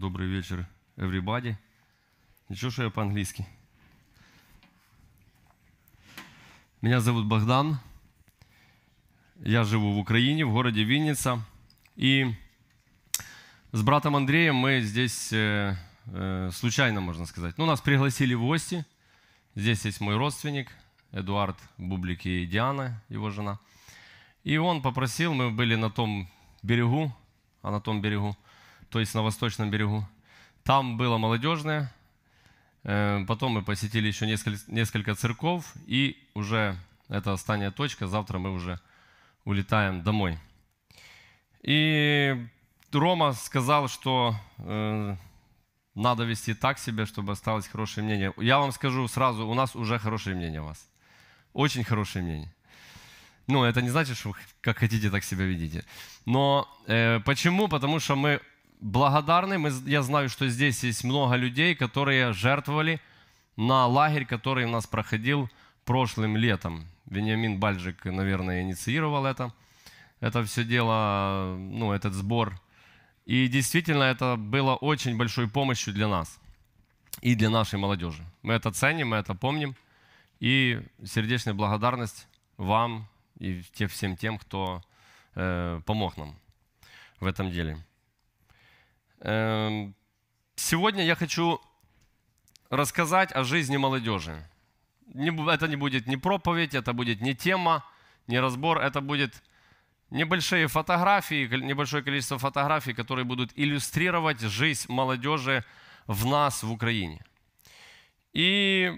Добрый вечер, everybody. Ничего, что я по-английски. Меня зовут Богдан. Я живу в Украине, в городе Винница. И с братом Андреем мы здесь э, э, случайно, можно сказать. Ну, нас пригласили в гости. Здесь есть мой родственник, Эдуард Бублик и Диана, его жена. И он попросил, мы были на том берегу, а на том берегу – то есть на восточном берегу. Там было молодежное. Э, потом мы посетили еще несколько, несколько церков. И уже это остальная точка. Завтра мы уже улетаем домой. И Рома сказал, что э, надо вести так себя, чтобы осталось хорошее мнение. Я вам скажу сразу, у нас уже хорошее мнение о вас. Очень хорошее мнение. Ну, это не значит, что вы как хотите, так себя ведите. Но э, почему? Потому что мы благодарны. Мы, я знаю, что здесь есть много людей, которые жертвовали на лагерь, который у нас проходил прошлым летом. Вениамин Бальжик наверное, инициировал это, это все дело, ну, этот сбор. И действительно, это было очень большой помощью для нас и для нашей молодежи. Мы это ценим, мы это помним. И сердечная благодарность вам и всем тем, кто э, помог нам в этом деле. Эм, сегодня я хочу рассказать о жизни молодежи. Это не будет не проповедь, это будет не тема, не разбор, это будет небольшие фотографии, небольшое количество фотографий, которые будут иллюстрировать жизнь молодежи в нас, в Украине. И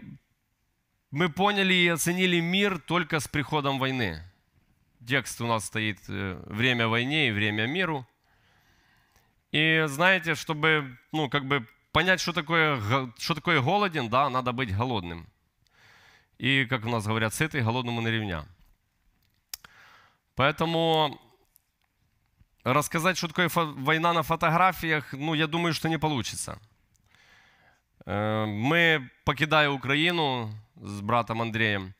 мы поняли и оценили мир только с приходом войны. Текст у нас стоит э, «Время войне и время миру», и знаете, чтобы, ну, как бы понять, что такое, что такое голоден, да, надо быть голодным. И, как у нас говорят, сытый голодному на ревня. Поэтому рассказать, что такое война на фотографиях, ну, я думаю, что не получится. Э, мы, покидая Украину с братом Андреем,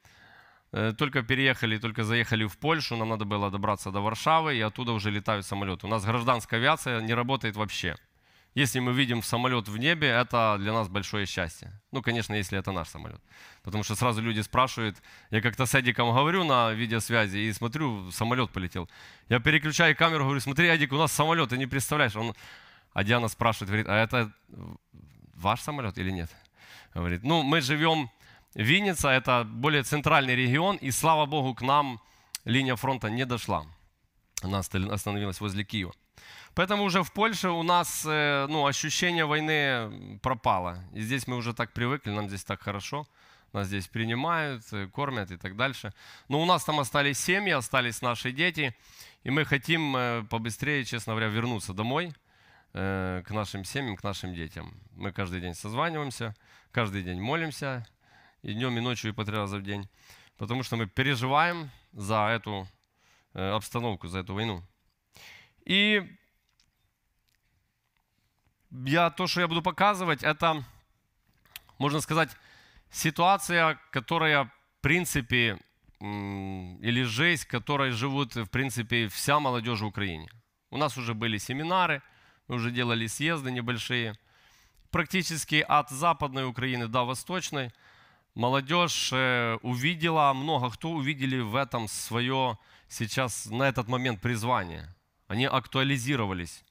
Э, только переехали, только заехали в Польшу, нам надо было добраться до Варшавы, и оттуда уже летают самолеты. У нас гражданская авиация не работает вообще. Если мы видим самолет в небе, это для нас большое счастье. Ну, конечно, если это наш самолет. Потому что сразу люди спрашивают, я как-то с Эдиком говорю на видеосвязи и смотрю, самолет полетел. Я переключаю камеру, говорю, смотри, Эдик, у нас самолет, ты не представляешь. Он... А Диана спрашивает, говорит, а это ваш самолет или нет? Говорит, ну, мы живем Винница – это более центральный регион, и, слава богу, к нам линия фронта не дошла. Она остановилась возле Киева. Поэтому уже в Польше у нас э, ну, ощущение войны пропало. И здесь мы уже так привыкли, нам здесь так хорошо. Нас здесь принимают, э, кормят и так дальше. Но у нас там остались семьи, остались наши дети. И мы хотим э, побыстрее, честно говоря, вернуться домой к нашим семьям, к нашим детям. Мы каждый день созваниваемся, каждый день молимся, и днем, и ночью, и по три раза в день. Потому что мы переживаем за эту э, обстановку, за эту войну. И я, то, что я буду показывать, это, можно сказать, ситуация, которая, в принципе, или жизнь, в которой живут, в принципе, вся молодежь в Украине. У нас уже были семинары, мы уже делали съезды небольшие. Практически от Западной Украины до Восточной молодежь э, увидела, много кто увидели в этом свое сейчас на этот момент призвание. Они актуализировались.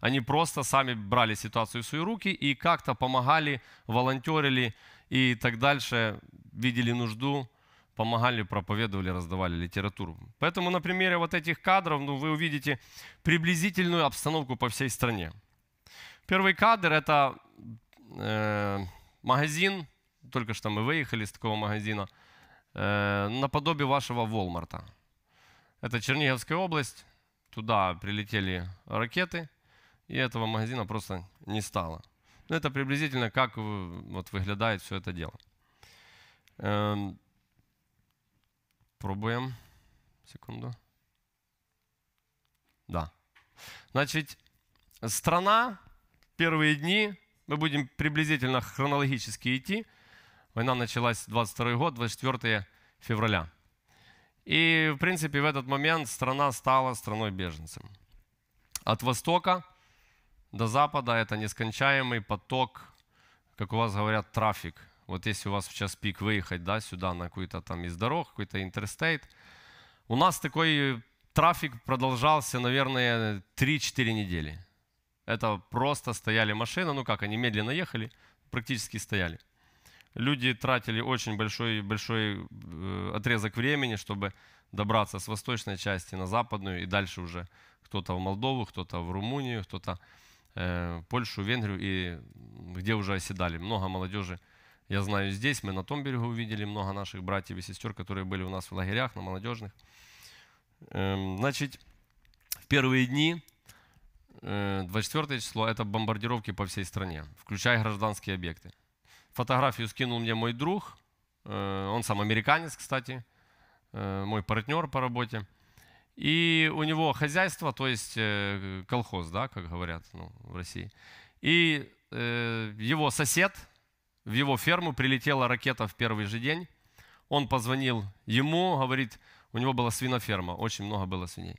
Они просто сами брали ситуацию в свои руки и как-то помогали, волонтерили и так дальше, видели нужду, помогали, проповедовали, раздавали литературу. Поэтому на примере вот этих кадров ну, вы увидите приблизительную обстановку по всей стране. Первый кадр – это э, магазин только что мы выехали из такого магазина, э, наподобие вашего Волмарта. Это Черниговская область, туда прилетели ракеты, и этого магазина просто не стало. Но ну, это приблизительно как э, вот выглядит все это дело. Эм, пробуем. Секунду. Да. Значит, страна, первые дни, мы будем приблизительно хронологически идти. Война началась 22 год, 24 февраля. И, в принципе, в этот момент страна стала страной беженцем. От востока до запада это нескончаемый поток, как у вас говорят, трафик. Вот если у вас сейчас пик выехать да, сюда на какую-то там из дорог, какой-то интерстейт, у нас такой трафик продолжался, наверное, 3-4 недели. Это просто стояли машины, ну как, они медленно ехали, практически стояли люди тратили очень большой, большой э, отрезок времени, чтобы добраться с восточной части на западную и дальше уже кто-то в Молдову, кто-то в Румынию, кто-то э, Польшу, Венгрию и где уже оседали. Много молодежи, я знаю, здесь. Мы на том берегу увидели много наших братьев и сестер, которые были у нас в лагерях, на молодежных. Э, значит, в первые дни, э, 24 число, это бомбардировки по всей стране, включая гражданские объекты. Фотографию скинул мне мой друг, э, он сам американец, кстати, э, мой партнер по работе. И у него хозяйство, то есть э, колхоз, да, как говорят ну, в России. И его сосед, в его ферму прилетела ракета в первый же день. Он позвонил ему, говорит, у него была свиноферма, очень много было свиней.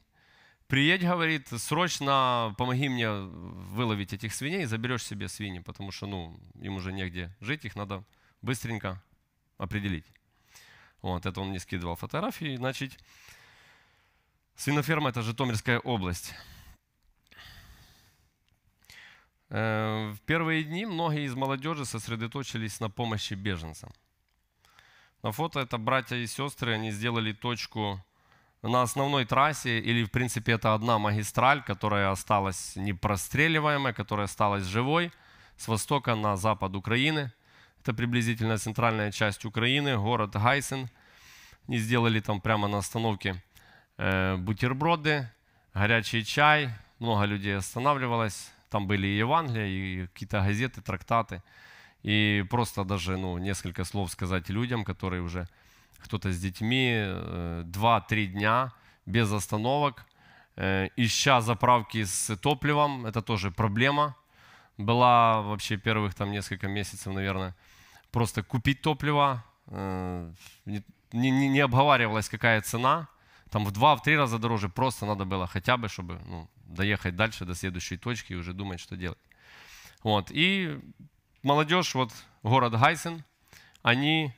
Приедь, говорит, срочно помоги мне выловить этих свиней, и заберешь себе свиньи, потому что, ну, им уже негде жить, их надо быстренько определить. Вот, это он мне скидывал фотографии, значит, свиноферма – это Житомирская область. Э, в первые дни многие из молодежи сосредоточились на помощи беженцам. На фото это братья и сестры, они сделали точку – на основной трассе, или в принципе это одна магистраль, которая осталась непростреливаемой, которая осталась живой, с востока на запад Украины. Это приблизительно центральная часть Украины, город Гайсен. Они сделали там прямо на остановке э, бутерброды, горячий чай, много людей останавливалось. Там были и Евангелия, и какие-то газеты, трактаты. И просто даже ну, несколько слов сказать людям, которые уже кто-то с детьми, 2-3 э, дня без остановок, э, ища заправки с топливом, это тоже проблема. Была вообще первых там несколько месяцев, наверное, просто купить топливо, э, не, не, не обговаривалась какая цена, там в 2-3 раза дороже, просто надо было хотя бы, чтобы ну, доехать дальше до следующей точки и уже думать, что делать. Вот. И молодежь вот город Гайсен, они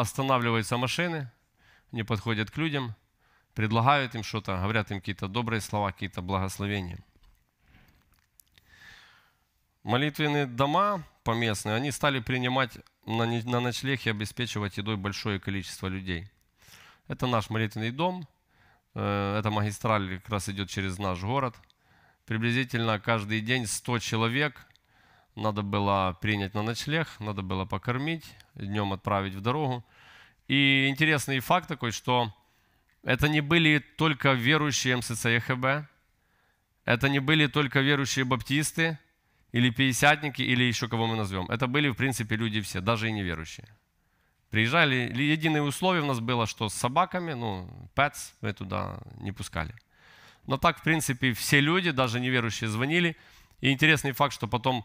останавливаются машины, они подходят к людям, предлагают им что-то, говорят им какие-то добрые слова, какие-то благословения. Молитвенные дома поместные, они стали принимать на ночлег и обеспечивать едой большое количество людей. Это наш молитвенный дом, э, эта магистраль как раз идет через наш город. Приблизительно каждый день 100 человек – надо было принять на ночлег, надо было покормить, днем отправить в дорогу. И интересный факт такой, что это не были только верующие МСЦ ЕХБ, это не были только верующие баптисты или пятидесятники, или еще кого мы назовем. Это были, в принципе, люди все, даже и неверующие. Приезжали, единое условие у нас было, что с собаками, ну, пэтс мы туда не пускали. Но так, в принципе, все люди, даже неверующие, звонили. И интересный факт, что потом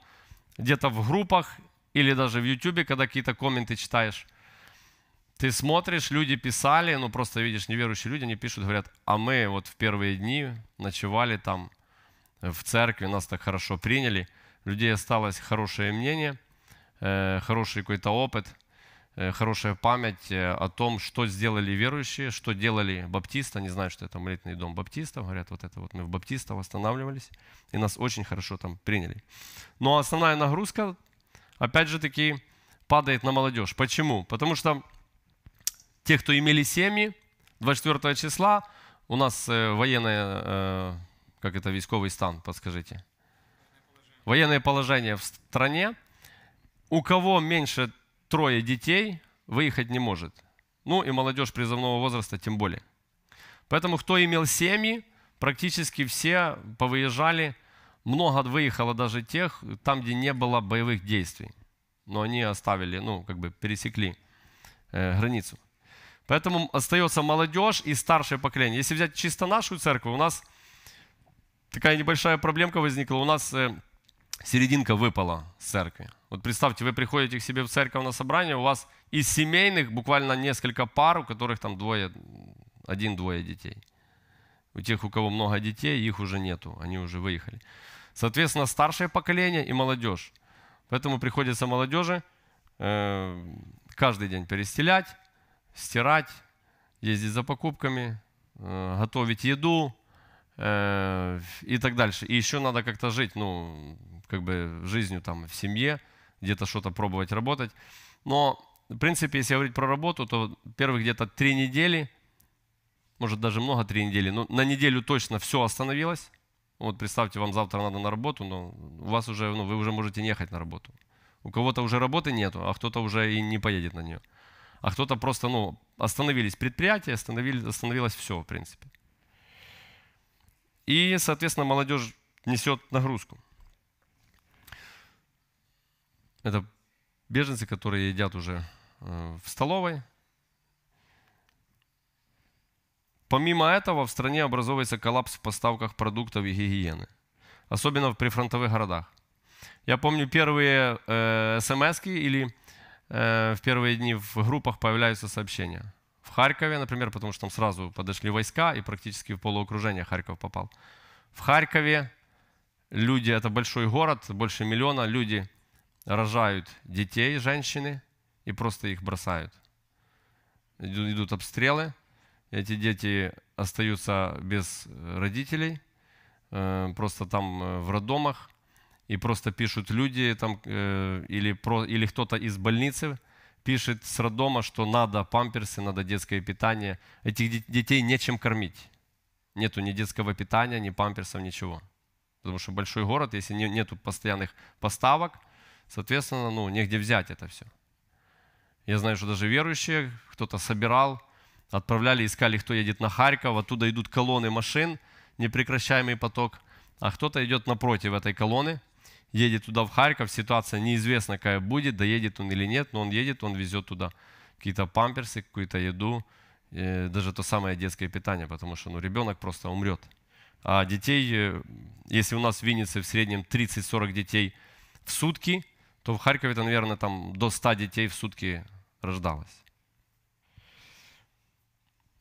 где-то в группах или даже в YouTube, когда какие-то комменты читаешь. Ты смотришь, люди писали, ну просто видишь, неверующие люди, они пишут, говорят, а мы вот в первые дни ночевали там в церкви, нас так хорошо приняли, людей осталось хорошее мнение, э, хороший какой-то опыт – Э, хорошая память э, о том, что сделали верующие, что делали баптисты. Они знают, что это молитвенный дом баптистов. Говорят, вот это вот мы в баптистов восстанавливались, и нас очень хорошо там приняли. Но ну, а основная нагрузка, опять же таки, падает на молодежь. Почему? Потому что те, кто имели семьи, 24 числа у нас э, военное, как это, військовый стан, подскажите. Военное положение в стране. У кого меньше трое детей, выехать не может. Ну и молодежь призывного возраста тем более. Поэтому кто имел семьи, практически все повыезжали. Много выехало даже тех, там, где не было боевых действий. Но они оставили, ну, как бы пересекли э, границу. Поэтому остается молодежь и старшее поколение. Если взять чисто нашу церковь, у нас такая небольшая проблемка возникла. У нас э, серединка выпала с церкви. Вот представьте, вы приходите к себе в церковь на собрание, у вас из семейных буквально несколько пар, у которых там двое, один-двое детей. У тех, у кого много детей, их уже нету, они уже выехали. Соответственно, старшее поколение и молодежь. Поэтому приходится молодежи э, каждый день перестелять, стирать, ездить за покупками, э, готовить еду э, и так дальше. И еще надо как-то жить, ну, как бы жизнью там в семье – где-то что-то пробовать работать. Но, в принципе, если говорить про работу, то первые где-то три недели, может даже много три недели, но на неделю точно все остановилось. Вот представьте, вам завтра надо на работу, но у вас уже, ну, вы уже можете не ехать на работу. У кого-то уже работы нету, а кто-то уже и не поедет на нее. А кто-то просто, ну, остановились предприятия, остановили, остановилось все, в принципе. И, соответственно, молодежь несет нагрузку. Это беженцы, которые едят уже э, в столовой. Помимо этого, в стране образовывается коллапс в поставках продуктов и гигиены, особенно в прифронтовых городах. Я помню первые э, смс или э, в первые дни в группах появляются сообщения. В Харькове, например, потому что там сразу подошли войска и практически в полуокружение Харьков попал. В Харькове люди, это большой город, больше миллиона, люди рожают детей, женщины, и просто их бросают. Идут обстрелы, эти дети остаются без э, родителей, э, просто там э, в роддомах, и просто пишут люди, там, или, или кто-то из больницы пишет с роддома, что надо памперсы, надо детское питание. Этих детей нечем кормить. Нету ни детского питания, ни памперсов, ничего. Потому что большой город, если нету постоянных поставок – Соответственно, ну, негде взять это все. Я знаю, что даже верующие, кто-то собирал, отправляли, искали, кто едет на Харьков, оттуда идут колонны машин, непрекращаемый поток, а кто-то идет напротив этой колонны, едет туда в Харьков, ситуация неизвестна, какая будет, доедет он или нет, но он едет, он везет туда какие-то памперсы, какую-то еду, э, даже то самое детское питание, потому что ну, ребенок просто умрет. А детей, э, если у нас в Виннице в среднем 30-40 детей в сутки – то в Харькове-то, наверное, там до 100 детей в сутки рождалось.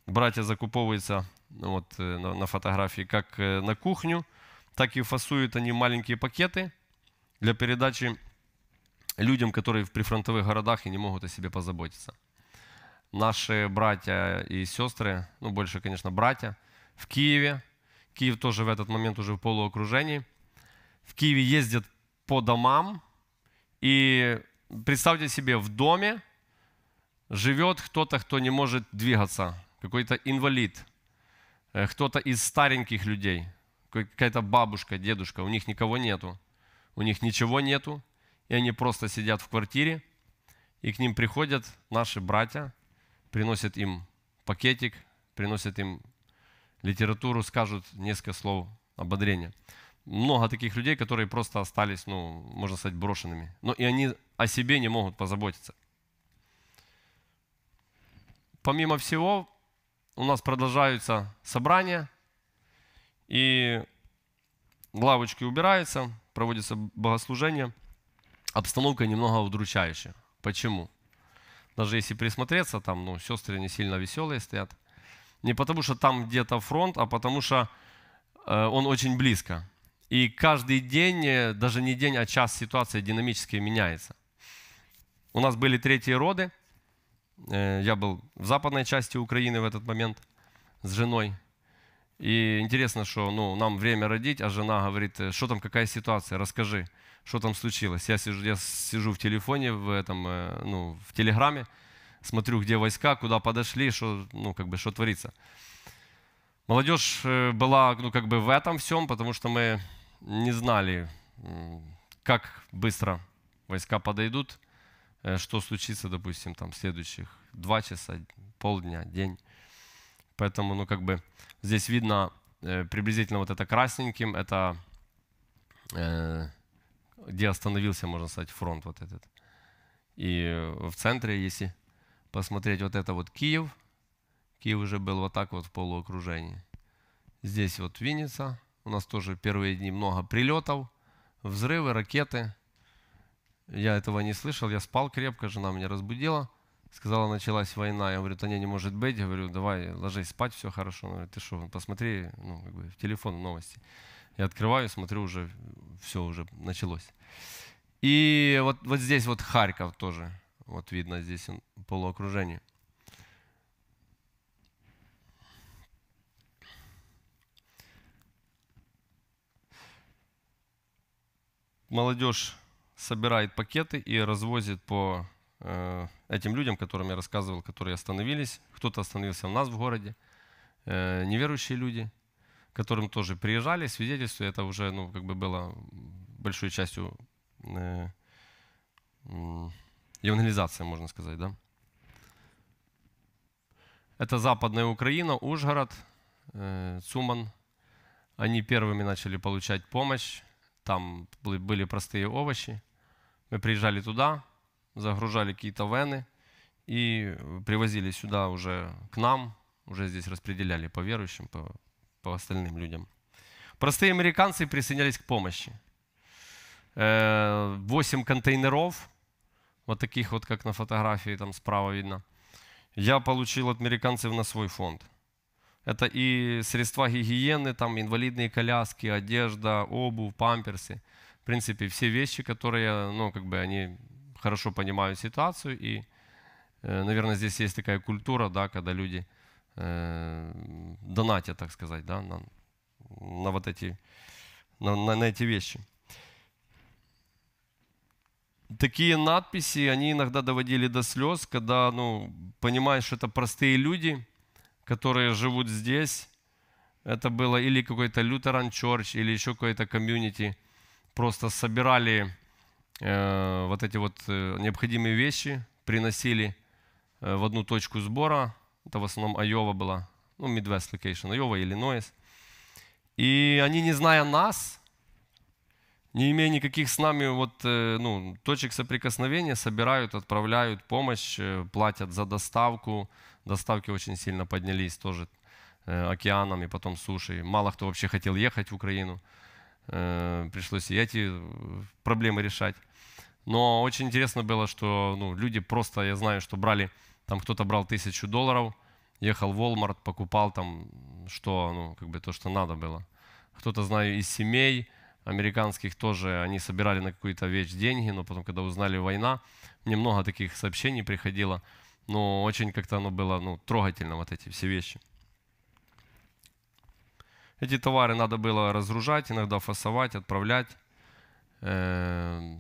Братья закуповываются ну вот, э, на фотографии как э, на кухню, так и фасуют они маленькие пакеты для передачи людям, которые в прифронтовых городах и не могут о себе позаботиться. Наши братья и сестры, ну больше, конечно, братья, в Киеве. Киев тоже в этот момент уже в полуокружении. В Киеве ездят по домам, и представьте себе, в доме живет кто-то, кто не может двигаться, какой-то инвалид, э, кто-то из стареньких людей, какая-то бабушка, дедушка, у них никого нету, у них ничего нету, и они просто сидят в квартире, и к ним приходят наши братья, приносят им пакетик, приносят им литературу, скажут несколько слов ободрения много таких людей, которые просто остались, ну, можно сказать, брошенными. Но и они о себе не могут позаботиться. Помимо всего, у нас продолжаются собрания, и лавочки убираются, проводится богослужение. Обстановка немного удручающая. Почему? Даже если присмотреться, там, ну, сестры не сильно веселые стоят. Не потому, что там где-то фронт, а потому, что э, он очень близко. И каждый день, э, даже не день, а час ситуация динамически меняется. У нас были третьи роды. Э, я был в западной части Украины в этот момент с женой. И интересно, что ну, нам время родить, а жена говорит, э, что там, какая ситуация, расскажи, что там случилось. Я сижу, я сижу в телефоне, в, этом, ну, в телеграме, смотрю, где войска, куда подошли, что, ну, как бы, что творится. Молодежь была ну, как бы в этом всем, потому что мы не знали, как быстро войска подойдут, э, что случится, допустим, там следующих два часа, полдня, день. Поэтому, ну, как бы здесь видно э, приблизительно вот это красненьким, это э, где остановился, можно сказать, фронт вот этот. И в центре, если посмотреть вот это вот Киев, Киев уже был вот так вот в полуокружении. Здесь вот Винница, у нас тоже первые дни много прилетов, взрывы, ракеты. Я этого не слышал, я спал крепко, жена меня разбудила. Сказала, началась война. Я говорю, да не, не может быть. Я говорю, давай, ложись спать, все хорошо. Она говорит, ты что, посмотри, ну, как бы, в телефон новости. Я открываю, смотрю, уже все уже началось. И вот, вот здесь вот Харьков тоже. Вот видно здесь он, полуокружение. молодежь собирает пакеты и развозит по э, этим людям, которым я рассказывал, которые остановились. Кто-то остановился у нас в городе. Э, неверующие люди, которым тоже приезжали, свидетельство. Это уже ну, как бы было большой частью э, евангелизация, можно сказать. Да? Это западная Украина, Ужгород, Цуман. Они первыми начали получать помощь там были простые овощи. Мы приезжали туда, загружали какие-то вены и э, привозили сюда уже к нам, уже здесь распределяли по верующим, по, по остальным людям. Простые американцы присоединялись к помощи. Э, восемь контейнеров, вот таких вот, как на фотографии, там справа видно, я получил от американцев на свой фонд – это и средства гигиены, там инвалидные коляски, одежда, обувь, памперсы. В принципе, все вещи, которые, ну, как бы они хорошо понимают ситуацию. И, э, наверное, здесь есть такая культура, да, когда люди э, донатят, так сказать, да, на, на вот эти, на, на, на эти вещи. Такие надписи, они иногда доводили до слез, когда, ну, понимаешь, что это простые люди – которые живут здесь. Это было или какой-то лютеран Church, или еще какой-то комьюнити. Просто собирали э, вот эти вот э, необходимые вещи, приносили э, в одну точку сбора. Это в основном Айова была, ну, Midwest Location, Айова, Иллинойс. И они, не зная нас, не имея никаких с нами вот, э, ну, точек соприкосновения, собирают, отправляют помощь, платят за доставку, Доставки очень сильно поднялись тоже э, океаном и потом сушей. Мало кто вообще хотел ехать в Украину. Э, пришлось и эти э, проблемы решать. Но очень интересно было, что ну, люди просто, я знаю, что брали, там кто-то брал тысячу долларов, ехал в Walmart, покупал там что, ну, как бы то, что надо было. Кто-то, знаю, из семей американских тоже, они собирали на какую-то вещь деньги, но потом, когда узнали война, мне много таких сообщений приходило – но очень как-то оно было ну, трогательно, вот эти все вещи. Эти товары надо было разгружать, иногда фасовать, отправлять, э,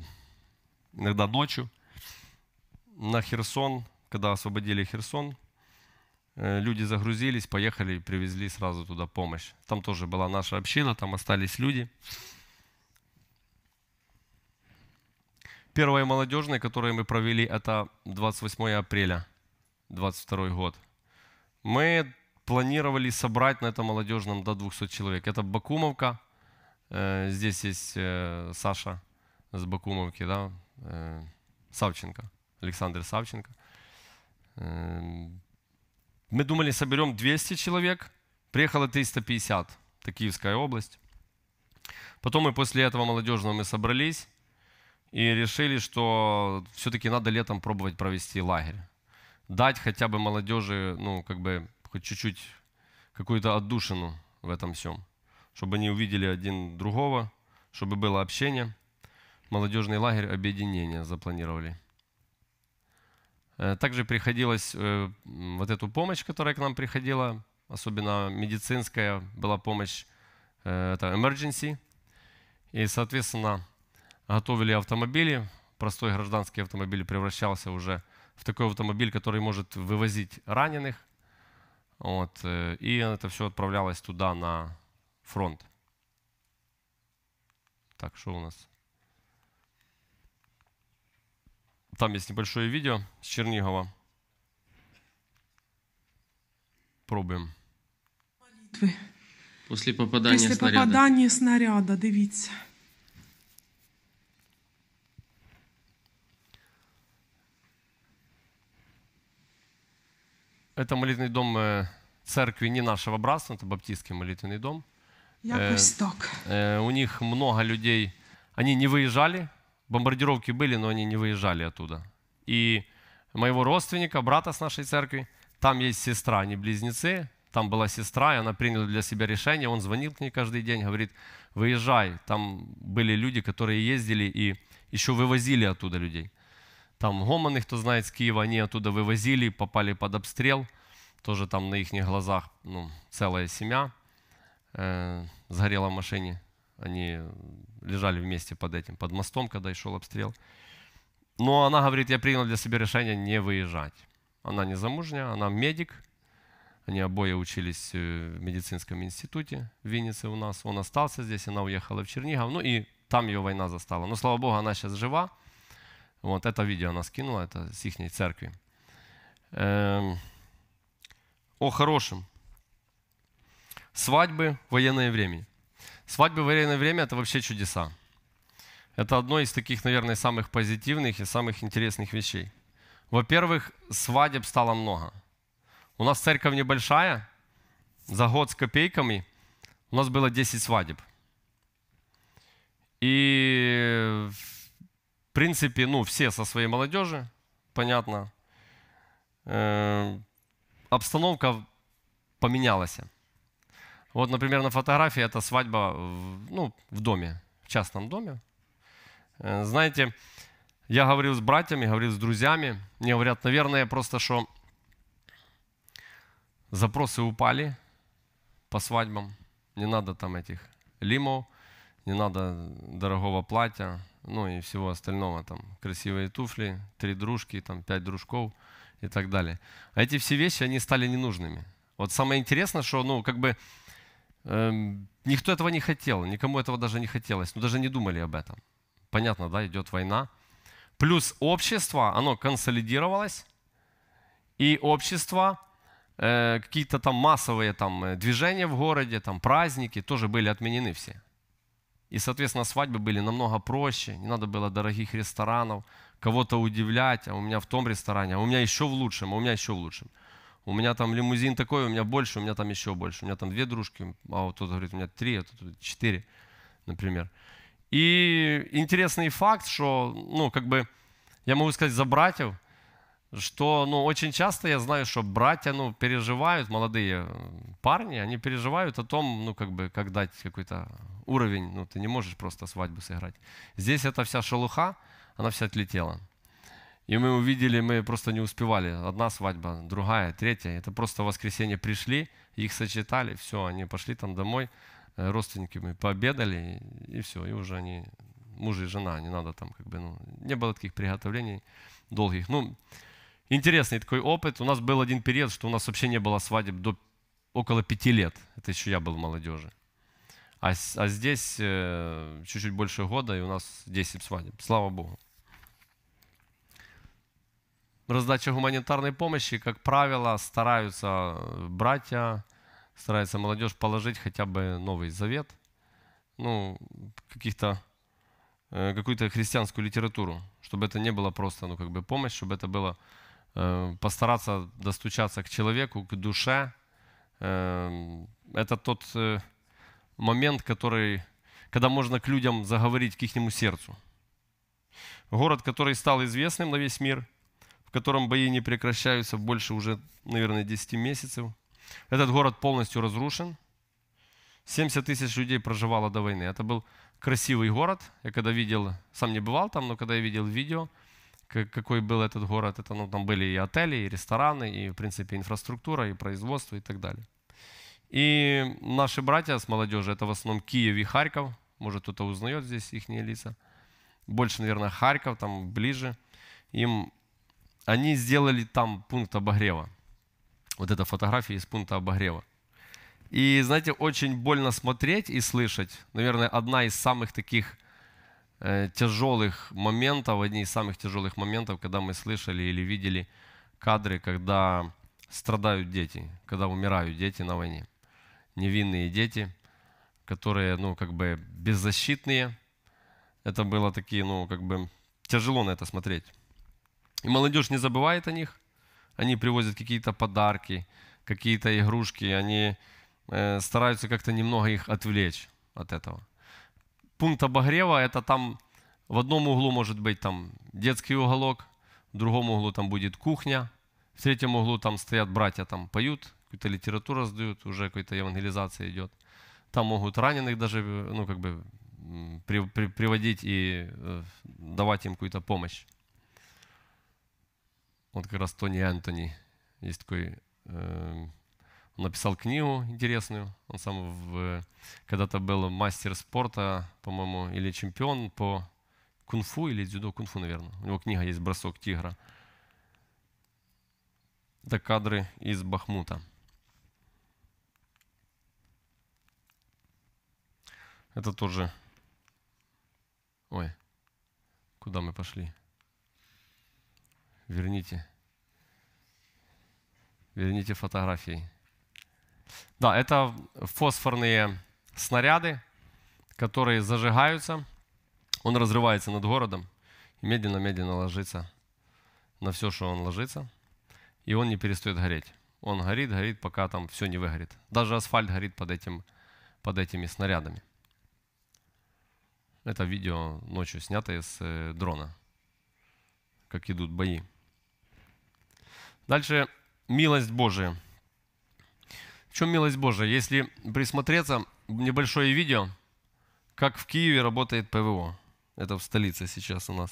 иногда ночью. На Херсон, когда освободили Херсон, э, люди загрузились, поехали и привезли сразу туда помощь. Там тоже была наша община, там остались люди. Первое молодежное, которое мы провели, это 28 апреля – 22 год, мы планировали собрать на этом молодежном до 200 человек. Это Бакумовка, э, здесь есть э, Саша с Бакумовки, да, э, Савченко, Александр Савченко. Мы думали, соберем 200 человек, приехало 350, это Киевская область. Потом мы после этого молодежного мы собрались и решили, что все-таки надо летом пробовать провести лагерь дать хотя бы молодежи, ну, как бы, хоть чуть-чуть какую-то отдушину в этом всем, чтобы они увидели один другого, чтобы было общение. Молодежный лагерь объединения запланировали. Э, также приходилось э, вот эту помощь, которая к нам приходила, особенно медицинская, была помощь, э, это emergency. И, соответственно, готовили автомобили, простой гражданский автомобиль превращался уже в в такой автомобиль, который может вывозить раненых. Вот, э, и это все отправлялось туда, на фронт. Так, что у нас? Там есть небольшое видео с Чернигова. Пробуем. После попадания Після снаряда. попадания снаряда, дивіться. Это молитвенный дом э, церкви не нашего братства, это баптистский молитвенный дом. Якось э, так. Э, у них много людей, они не выезжали, бомбардировки были, но они не выезжали оттуда. И моего родственника, брата с нашей церкви, там есть сестра, они близнецы, там была сестра, и она приняла для себя решение, он звонил к ней каждый день, говорит, выезжай. Там были люди, которые ездили и еще вывозили оттуда людей. Там гомоны, кто знает, с Киева, они оттуда вывозили, попали под обстрел. Тоже там на их глазах ну, целая семья э, сгорела в машине. Они лежали вместе под этим, под мостом, когда и шел обстрел. Но она говорит, я принял для себя решение не выезжать. Она не замужняя, она медик. Они обои учились э, в медицинском институте в Виннице у нас. Он остался здесь, она уехала в Чернигов. Ну и там ее война застала. Но, слава богу, она сейчас жива. Вот это видео она скинула, это с их церкви. Эм, о хорошем. Свадьбы в военное время. Свадьбы в военное время – это вообще чудеса. Это одно из таких, наверное, самых позитивных и самых интересных вещей. Во-первых, свадеб стало много. У нас церковь небольшая, за год с копейками у нас было 10 свадеб. И принципе, ну, все со своей молодежи, понятно. Э, обстановка поменялась. Вот, например, на фотографии это свадьба в, ну, в доме, в частном доме. Э, знаете, я говорил с братьями, говорил с друзьями. Мне говорят, наверное, просто что запросы упали по свадьбам. Не надо там этих лимов, не надо дорогого платья, ну и всего остального, там, красивые туфли, три дружки, там, пять дружков и так далее. А эти все вещи, они стали ненужными. Вот самое интересное, что, ну, как бы, эм, никто этого не хотел, никому этого даже не хотелось, ну, даже не думали об этом. Понятно, да, идет война. Плюс общество, оно консолидировалось, и общество, э, какие-то там массовые там э, движения в городе, там праздники тоже были отменены все. И, соответственно, свадьбы были намного проще, не надо было дорогих ресторанов, кого-то удивлять, а у меня в том ресторане, а у меня еще в лучшем, а у меня еще в лучшем. У меня там лимузин такой, у меня больше, у меня там еще больше. У меня там две дружки, а вот тот говорит, у меня три, а кто четыре, например. И интересный факт, что, ну, как бы, я могу сказать за братьев – что, ну, очень часто я знаю, что братья, ну, переживают, молодые э, парни, они переживают о том, ну, как бы, как дать какой-то уровень, ну, ты не можешь просто свадьбу сыграть. Здесь эта вся шелуха, она вся отлетела. И мы увидели, мы просто не успевали. Одна свадьба, другая, третья. Это просто воскресенье пришли, их сочетали, все, они пошли там домой, э, родственники мы пообедали, и все, и уже они, муж и жена, не надо там как бы, ну, не было таких приготовлений долгих. Ну, Интересный такой опыт. У нас был один период, что у нас вообще не было свадеб до около пяти лет. Это еще я был в молодежи. А, а здесь э, чуть-чуть больше года, и у нас 10 свадеб. Слава Богу. Раздача гуманитарной помощи, как правило, стараются братья, стараются молодежь положить хотя бы Новый Завет, ну, каких-то, э, какую-то христианскую литературу, чтобы это не было просто, ну, как бы помощь, чтобы это было Э, постараться достучаться к человеку, к душе. Э, это тот э, момент, который, когда можно к людям заговорить к их сердцу. Город, который стал известным на весь мир, в котором бои не прекращаются больше уже, наверное, 10 месяцев. Этот город полностью разрушен. 70 тысяч людей проживало до войны. Это был красивый город. Я когда видел, сам не бывал там, но когда я видел видео – какой был этот город. Это, ну, там были и отели, и рестораны, и, в принципе, инфраструктура, и производство, и так далее. И наши братья с молодежи, это в основном Киев и Харьков, может, кто-то узнает здесь их лица. Больше, наверное, Харьков, там ближе. Им, они сделали там пункт обогрева. Вот эта фотография из пункта обогрева. И, знаете, очень больно смотреть и слышать. Наверное, одна из самых таких Э, тяжелых моментов, одни из самых тяжелых моментов, когда мы слышали или видели кадры, когда страдают дети, когда умирают дети на войне. Невинные дети, которые, ну, как бы беззащитные. Это было такие, ну, как бы тяжело на это смотреть. И молодежь не забывает о них. Они привозят какие-то подарки, какие-то игрушки. Они э, стараются как-то немного их отвлечь от этого пункт обогрева – это там в одном углу может быть там детский уголок, в другом углу там будет кухня, в третьем углу там стоят братья, там поют, какую-то литературу раздают, уже какая-то евангелизация идет. Там могут раненых даже, ну, как бы, при, при, приводить и э, давать им какую-то помощь. Вот как раз Тони Антони, есть такой э, написал книгу интересную. Он сам в, когда-то был мастер спорта, по-моему, или чемпион по кунг-фу или дзюдо, кунг-фу, наверное. У него книга есть «Бросок тигра». Это кадры из Бахмута. Это тоже... Ой, куда мы пошли? Верните. Верните фотографии. Да, это фосфорные снаряды, которые зажигаются. Он разрывается над городом и медленно-медленно ложится на все, что он ложится. И он не перестает гореть. Он горит, горит, пока там все не выгорит. Даже асфальт горит под, этим, под этими снарядами. Это видео ночью снятое с э, дрона, как идут бои. Дальше милость Божия – чем милость Божия? Если присмотреться, небольшое видео, как в Киеве работает ПВО. Это в столице сейчас у нас.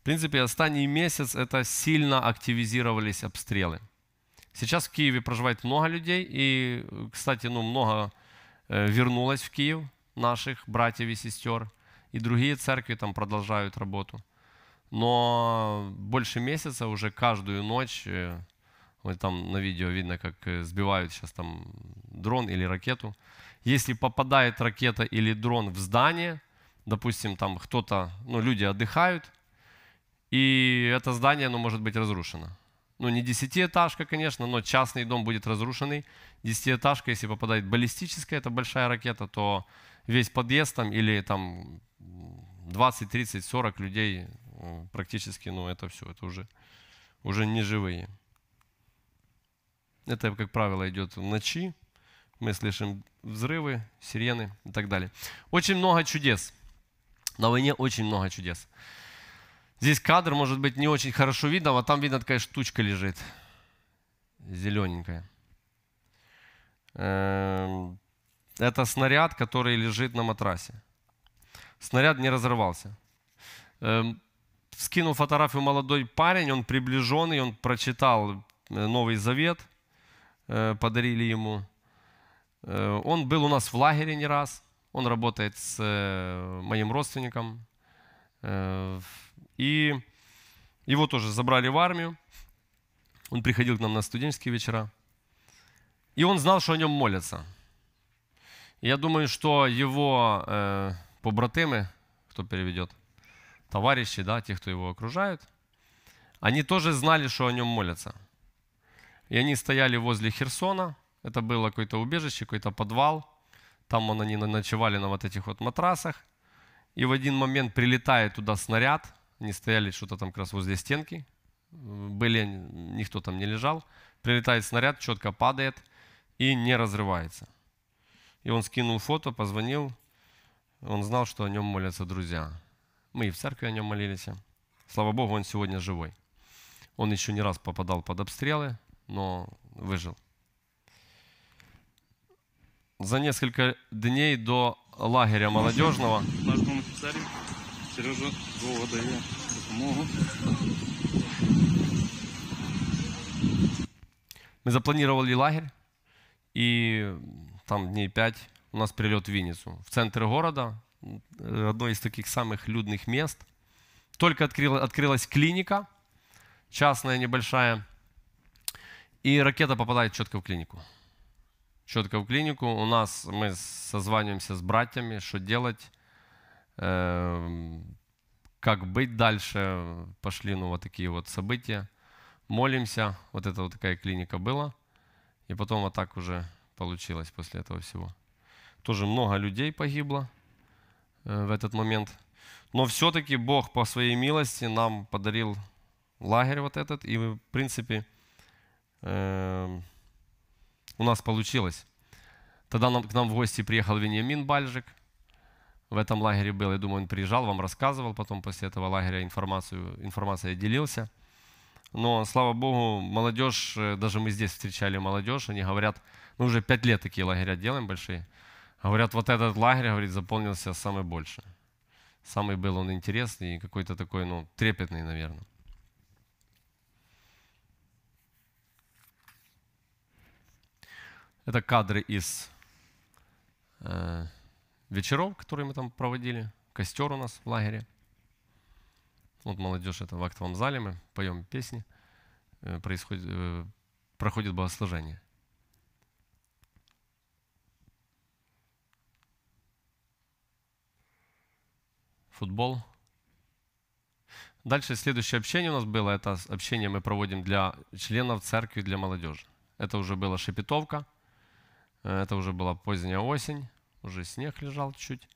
В принципе, останний месяц это сильно активизировались обстрелы. Сейчас в Киеве проживает много людей, и, кстати, ну, много э, вернулось в Киев наших братьев и сестер, и другие церкви там продолжают работу. Но больше месяца уже каждую ночь э, вот там на видео видно, как э, сбивают сейчас там дрон или ракету. Если попадает ракета или дрон в здание, допустим, там кто-то, ну, люди отдыхают, и это здание, оно может быть разрушено. Ну, не десятиэтажка, конечно, но частный дом будет разрушенный. Десятиэтажка, если попадает баллистическая, это большая ракета, то весь подъезд там или там 20, 30, 40 людей э, практически, ну, это все, это уже, уже не живые. Это, как правило, идет в ночи. Мы слышим взрывы, сирены и так далее. Очень много чудес. На войне очень много чудес. Здесь кадр, может быть, не очень хорошо видно, а там видно такая штучка лежит. Зелененькая. Эм, это снаряд, который лежит на матрасе. Снаряд не разорвался. Эм, скинул фотографию молодой парень, он приближенный, он прочитал э, Новый Завет – Э, подарили ему. Э, он был у нас в лагере не раз. Он работает с э, моим родственником. И его тоже забрали в армию. Он приходил к нам на студенческие вечера. И он знал, что о нем молятся. Я думаю, что его э, побратимы, кто переведет, товарищи, да, те, кто его окружают, они тоже знали, что о нем молятся – и они стояли возле Херсона, это было какое-то убежище, какой-то подвал, там он они ночевали на вот этих вот матрасах, и в один момент прилетает туда снаряд, они стояли что-то там как раз возле стенки, были, никто там не лежал, прилетает снаряд, четко падает и не разрывается. И он скинул фото, позвонил, он знал, что о нем молятся друзья. Мы и в церкви о нем молились. Слава Богу, он сегодня живой. Он еще не раз попадал под обстрелы, но выжил. За несколько дней до лагеря молодежного... Мы запланировали лагерь, и там дней пять у нас прилет в Винницу. В центр города, одно из таких самых людных мест. Только открыла, открылась клиника, частная небольшая, и ракета попадает четко в клинику. Четко в клинику. У нас мы созваниваемся с братьями, что делать, э, как быть дальше. Пошли ну, вот такие вот события. Молимся. Вот это вот такая клиника была. И потом вот так уже получилось после этого всего. Тоже много людей погибло э, в этот момент. Но все-таки Бог по своей милости нам подарил лагерь вот этот. И, в принципе, Эм, у нас получилось. Тогда нам, к нам в гости приехал Вениамин Бальжик. В этом лагере был, я думаю, он приезжал, вам рассказывал потом после этого лагеря информацию, информация делился. Но, слава богу, молодежь, э, даже мы здесь встречали молодежь, они говорят, мы уже пять лет такие лагеря делаем большие, говорят, вот этот лагерь, говорит, заполнился самый больше. Самый был он интересный и какой-то такой, ну, трепетный, наверное. Это кадры из э, вечеров, которые мы там проводили. Костер у нас в лагере. Вот молодежь, это в актовом зале, мы поем песни, э, происходит, э, проходит богослужение. Футбол. Дальше следующее общение у нас было, это общение мы проводим для членов церкви, для молодежи. Это уже была шепетовка – Э, это уже была поздняя осень, уже снег лежал чуть.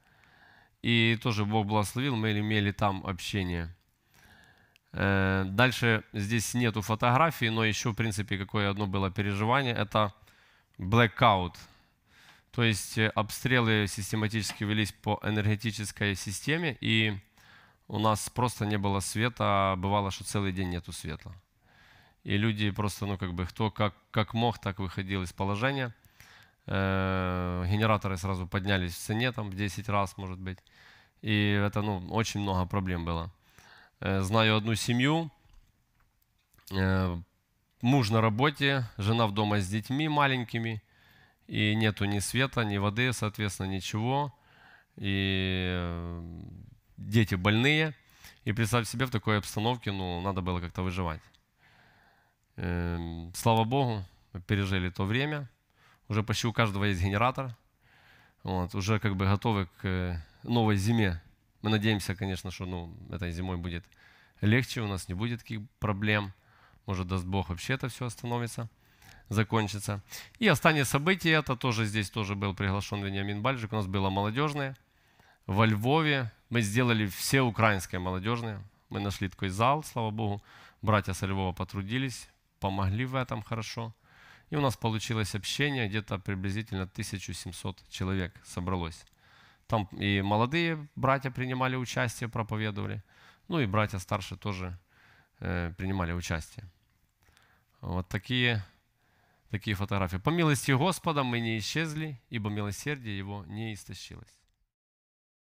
И тоже Бог благословил, мы имели там общение. Э, дальше здесь нету фотографии, но еще, в принципе, какое одно было переживание, это blackout. То есть э, обстрелы систематически велись по энергетической системе, и у нас просто не было света, а бывало, что целый день нету света. И люди просто, ну как бы, кто как, как мог, так выходил из положения. Э, генераторы сразу поднялись в цене там в 10 раз, может быть. И это, ну, очень много проблем было. Э, знаю одну семью, э, муж на работе, жена в дома с детьми маленькими, и нету ни света, ни воды, соответственно, ничего. И дети больные. И представьте себе, в такой обстановке, ну, надо было как-то выживать. Эм, слава Богу, пережили то время – уже почти у каждого есть генератор, вот, уже как бы готовы к э, новой зиме. Мы надеемся, конечно, что ну, этой зимой будет легче, у нас не будет таких проблем. Может, даст Бог, вообще это все остановится, закончится. И остальные события, это тоже здесь тоже был приглашен Вениамин Бальжик, у нас было молодежное. Во Львове мы сделали все украинское молодежное. Мы нашли такой зал, слава Богу. Братья со Львова потрудились, помогли в этом хорошо. И у нас получилось общение, где-то приблизительно 1700 человек собралось. Там и молодые братья принимали участие, проповедовали. Ну и братья старше тоже э, принимали участие. Вот такие, такие фотографии. По милости Господа мы не исчезли, ибо милосердие его не истощилось.